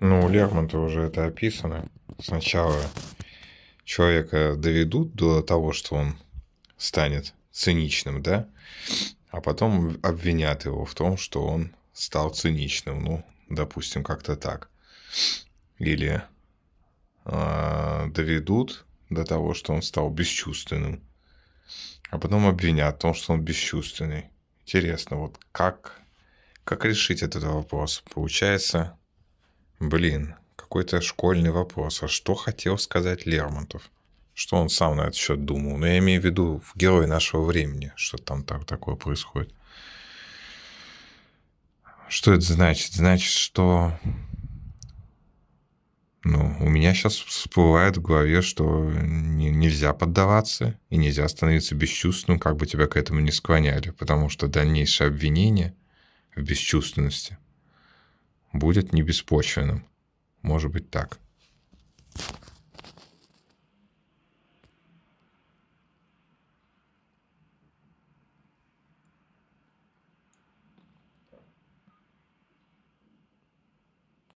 Ну, у Лермонта уже это описано. Сначала человека доведут до того, что он станет циничным, да, а потом обвинят его в том, что он стал циничным, ну, допустим, как-то так. Или э, доведут до того, что он стал бесчувственным, а потом обвинят в том, что он бесчувственный. Интересно, вот как, как решить этот вопрос? Получается, Блин, какой-то школьный вопрос. А что хотел сказать Лермонтов? Что он сам на этот счет думал? Но ну, я имею в виду в герой нашего времени, что там так, такое происходит. Что это значит? Значит, что... Ну, у меня сейчас всплывает в голове, что не, нельзя поддаваться и нельзя становиться бесчувственным, как бы тебя к этому не склоняли, потому что дальнейшее обвинение в бесчувственности – будет не беспочвенным. Может быть так.